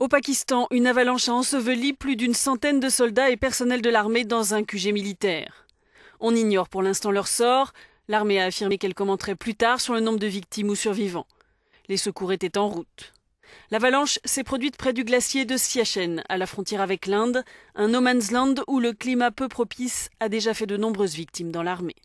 Au Pakistan, une avalanche a enseveli plus d'une centaine de soldats et personnels de l'armée dans un QG militaire. On ignore pour l'instant leur sort. L'armée a affirmé qu'elle commenterait plus tard sur le nombre de victimes ou survivants. Les secours étaient en route. L'avalanche s'est produite près du glacier de Siachen, à la frontière avec l'Inde, un no man's land où le climat peu propice a déjà fait de nombreuses victimes dans l'armée.